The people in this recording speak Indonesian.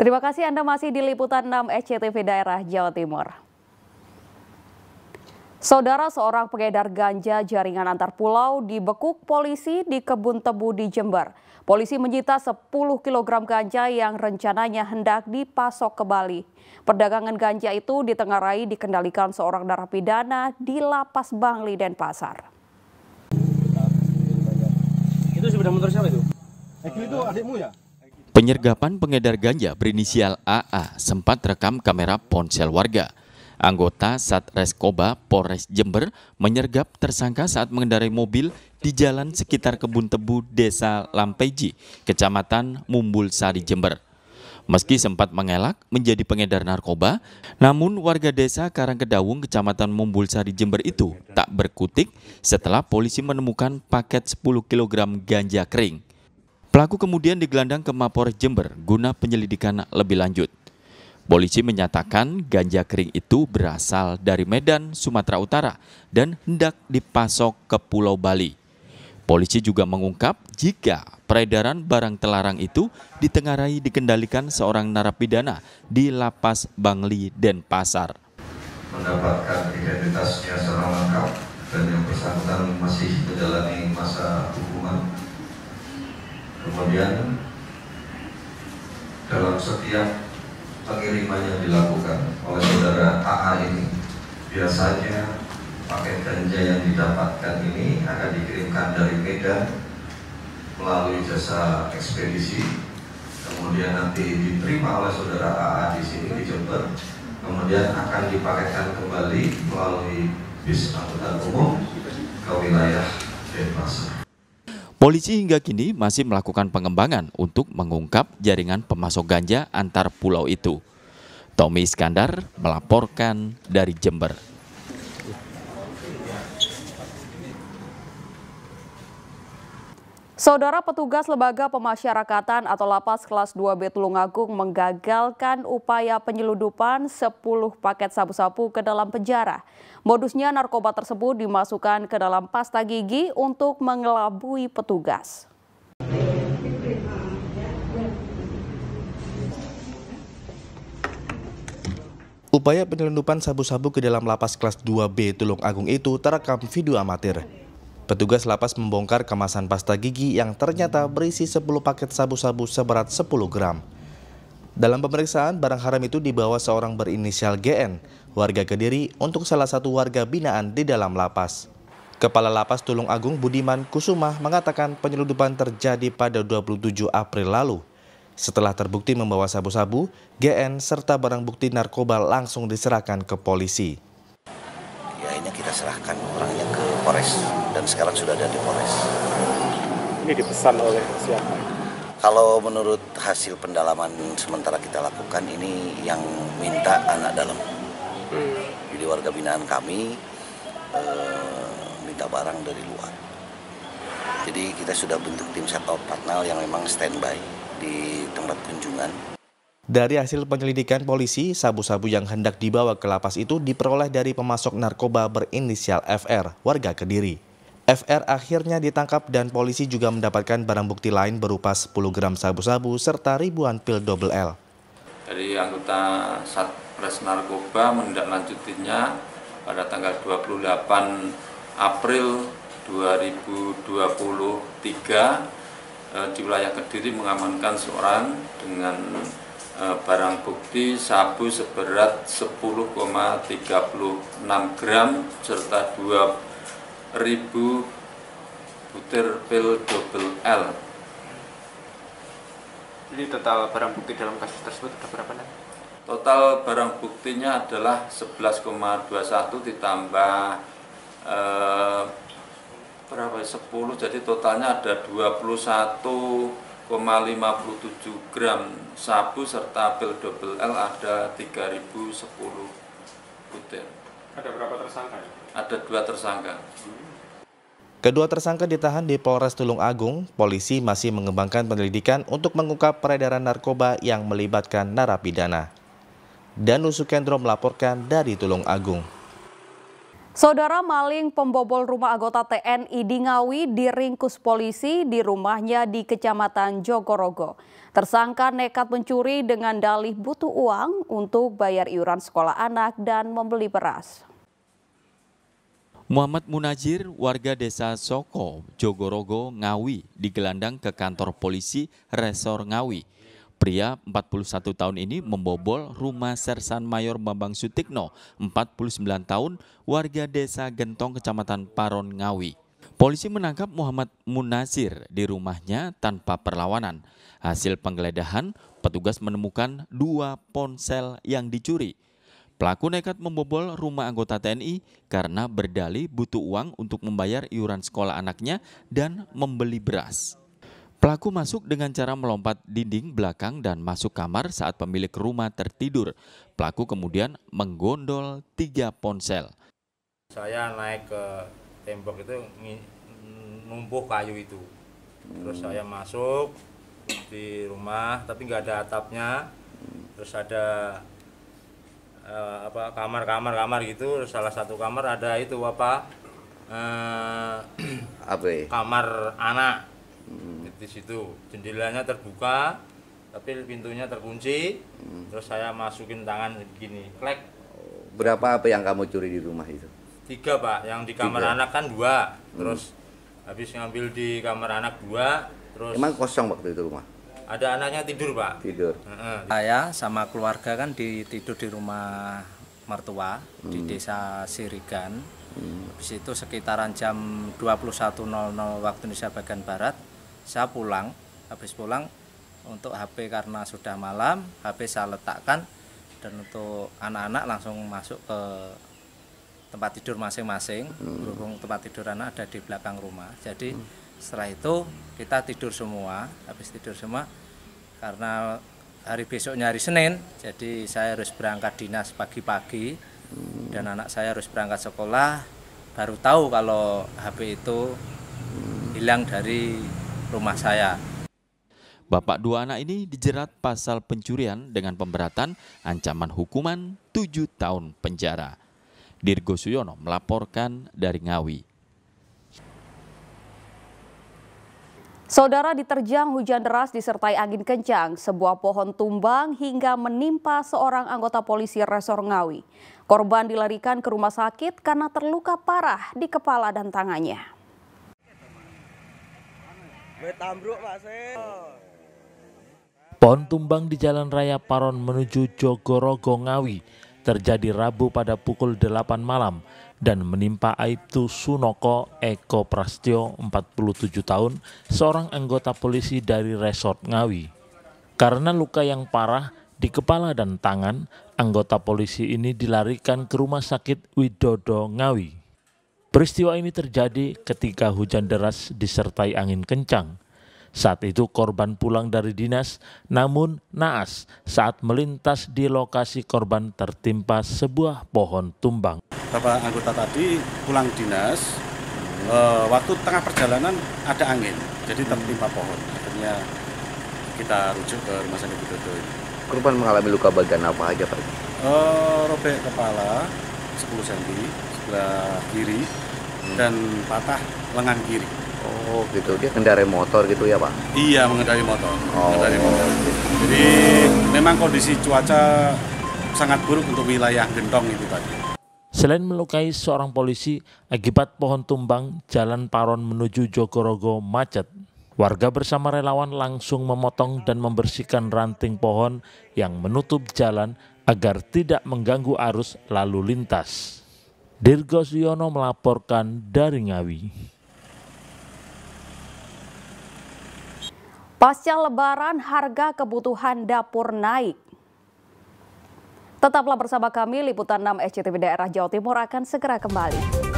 Terima kasih Anda masih di Liputan 6 SCTV e Daerah Jawa Timur. Saudara seorang pengedar ganja jaringan antar pulau dibekuk polisi di kebun tebu di Jember. Polisi menyita 10 kg ganja yang rencananya hendak dipasok ke Bali. Perdagangan ganja itu ditengarai dikendalikan seorang narapidana di Lapas Bangli dan Pasar. Itu sudah motor siapa itu? Eh, itu adikmu ya? Penyergapan pengedar ganja berinisial AA sempat rekam kamera ponsel warga. Anggota Satreskoba Polres Jember menyergap tersangka saat mengendarai mobil di jalan sekitar kebun tebu Desa Lampeji, Kecamatan Mumbul Sari Jember. Meski sempat mengelak menjadi pengedar narkoba, namun warga desa Karangkedawung, Kecamatan Mumbul Sari Jember itu tak berkutik setelah polisi menemukan paket 10 kg ganja kering. Pelaku kemudian digelandang ke Mapores Jember guna penyelidikan lebih lanjut. Polisi menyatakan ganja kering itu berasal dari Medan, Sumatera Utara dan hendak dipasok ke Pulau Bali. Polisi juga mengungkap jika peredaran barang telarang itu ditengarai dikendalikan seorang narapidana di Lapas Bangli, Denpasar. Mendapatkan identitasnya secara lengkap dan yang bersangkutan masih menjalani Kemudian dalam setiap pengiriman yang dilakukan oleh saudara AA ini biasanya paket ganja yang didapatkan ini akan dikirimkan dari Medan melalui jasa ekspedisi kemudian nanti diterima oleh saudara AA di sini di Jember kemudian akan dipaketkan kembali melalui bis angkutan umum ke wilayah Denpasar. Polisi hingga kini masih melakukan pengembangan untuk mengungkap jaringan pemasok ganja antar pulau itu. Tommy Iskandar melaporkan dari Jember. Saudara petugas Lembaga Pemasyarakatan atau Lapas kelas 2B Tulungagung menggagalkan upaya penyeludupan 10 paket sabu-sabu ke dalam penjara. Modusnya narkoba tersebut dimasukkan ke dalam pasta gigi untuk mengelabui petugas. Upaya penyelundupan sabu-sabu ke dalam lapas kelas 2B Tulung Agung itu terekam video amatir. Petugas lapas membongkar kemasan pasta gigi yang ternyata berisi 10 paket sabu-sabu seberat 10 gram. Dalam pemeriksaan, barang haram itu dibawa seorang berinisial GN, warga Kediri, untuk salah satu warga binaan di dalam lapas. Kepala Lapas Tulung Agung Budiman Kusuma mengatakan penyeludupan terjadi pada 27 April lalu. Setelah terbukti membawa sabu-sabu, GN serta barang bukti narkoba langsung diserahkan ke polisi. Ya ini kita serahkan orangnya ke Polres dan sekarang sudah ada di Polres. Ini dipesan oleh siapa? Kalau menurut hasil pendalaman sementara kita lakukan ini yang minta anak dalam. Hmm. Jadi warga binaan kami e, minta barang dari luar. Jadi kita sudah bentuk tim satpol patnal yang memang standby di tempat kunjungan. Dari hasil penyelidikan polisi, sabu-sabu yang hendak dibawa ke lapas itu diperoleh dari pemasok narkoba berinisial FR, warga Kediri. FR akhirnya ditangkap dan polisi juga mendapatkan barang bukti lain berupa 10 gram sabu-sabu serta ribuan pil double L. Dari anggota Satres Narkoba menindaklanjutinya pada tanggal 28 April 2023 eh, di wilayah Kediri mengamankan seorang dengan eh, barang bukti sabu seberat 10,36 gram serta 20 ribu butir pil double L Jadi total barang bukti dalam kasus tersebut ada berapa nih? Total barang buktinya adalah 11,21 ditambah eh, berapa 10 ya? jadi totalnya ada 21,57 gram sabu serta pil double L ada 3010 butir. Ada berapa tersangka? Ya? ada dua tersangka. Kedua tersangka ditahan di Polres Tulung Agung. Polisi masih mengembangkan penyelidikan untuk mengungkap peredaran narkoba yang melibatkan narapidana. Dan Sukendro melaporkan dari Tulung Agung. Saudara maling pembobol rumah anggota TNI di Ngawi diringkus polisi di rumahnya di Kecamatan Jogorogo. Tersangka nekat mencuri dengan dalih butuh uang untuk bayar iuran sekolah anak dan membeli beras. Muhammad Munajir, warga desa Soko, Jogorogo, Ngawi, digelandang ke kantor polisi Resor Ngawi. Pria 41 tahun ini membobol rumah Sersan Mayor Bambang Sutikno, 49 tahun, warga desa Gentong, Kecamatan Paron, Ngawi. Polisi menangkap Muhammad Munazir di rumahnya tanpa perlawanan. Hasil penggeledahan, petugas menemukan dua ponsel yang dicuri. Pelaku nekat membobol rumah anggota TNI karena berdali butuh uang untuk membayar iuran sekolah anaknya dan membeli beras. Pelaku masuk dengan cara melompat dinding belakang dan masuk kamar saat pemilik rumah tertidur. Pelaku kemudian menggondol tiga ponsel. Saya naik ke tembok itu numpuh kayu itu. Terus saya masuk di rumah tapi nggak ada atapnya. Terus ada uh, apa kamar kamar kamar gitu salah satu kamar ada itu apa uh, apa ya? kamar anak hmm. di situ jendelanya terbuka tapi pintunya terkunci hmm. terus saya masukin tangan begini klek berapa apa yang kamu curi di rumah itu tiga pak yang di kamar tiga. anak kan dua hmm. terus hmm. habis ngambil di kamar anak dua terus emang kosong waktu itu rumah ada anaknya tidur pak? Tidur. Saya sama keluarga kan di, tidur di rumah mertua hmm. di desa Sirigan. Hmm. Habis itu sekitaran jam 21.00 waktu Indonesia bagian Barat, saya pulang. Habis pulang untuk HP karena sudah malam, HP saya letakkan dan untuk anak-anak langsung masuk ke tempat tidur masing-masing hmm. berhubung tempat tidur anak ada di belakang rumah jadi hmm. setelah itu kita tidur semua habis tidur semua karena hari besoknya hari Senin jadi saya harus berangkat dinas pagi-pagi hmm. dan anak saya harus berangkat sekolah baru tahu kalau HP itu hmm. hilang dari rumah saya Bapak dua anak ini dijerat pasal pencurian dengan pemberatan ancaman hukuman 7 tahun penjara. Dirgo Suyono melaporkan dari Ngawi. Saudara diterjang hujan deras disertai angin kencang, sebuah pohon tumbang hingga menimpa seorang anggota polisi Resor Ngawi. Korban dilarikan ke rumah sakit karena terluka parah di kepala dan tangannya. Pohon tumbang di Jalan Raya Paron menuju Jogorogo Ngawi terjadi Rabu pada pukul 8 malam dan menimpa Aibtu Sunoko Eko Prastyo 47 tahun, seorang anggota polisi dari Resort Ngawi. Karena luka yang parah di kepala dan tangan, anggota polisi ini dilarikan ke Rumah Sakit Widodo Ngawi. Peristiwa ini terjadi ketika hujan deras disertai angin kencang. Saat itu korban pulang dari dinas, namun naas saat melintas di lokasi korban tertimpa sebuah pohon tumbang. Bapak anggota tadi pulang dinas, e, waktu tengah perjalanan ada angin, jadi tertimpa pohon. Akhirnya kita rujuk ke rumah sakit itu. Korban mengalami luka bagian apa aja Pak? E, robek kepala 10 cm sebelah kiri hmm. dan patah lengan kiri. Oh gitu, dia kendarai motor gitu ya Pak? Iya, mengendarai motor. Oh. Mengendari motor. Jadi memang kondisi cuaca sangat buruk untuk wilayah Gentong itu tadi. Selain melukai seorang polisi akibat pohon tumbang, jalan Paron menuju Jogorogo macet. Warga bersama relawan langsung memotong dan membersihkan ranting pohon yang menutup jalan agar tidak mengganggu arus lalu lintas. Dirgo Yono melaporkan dari Ngawi. Pasca lebaran harga kebutuhan dapur naik. Tetaplah bersama kami, Liputan 6 SCTV Daerah Jawa Timur akan segera kembali.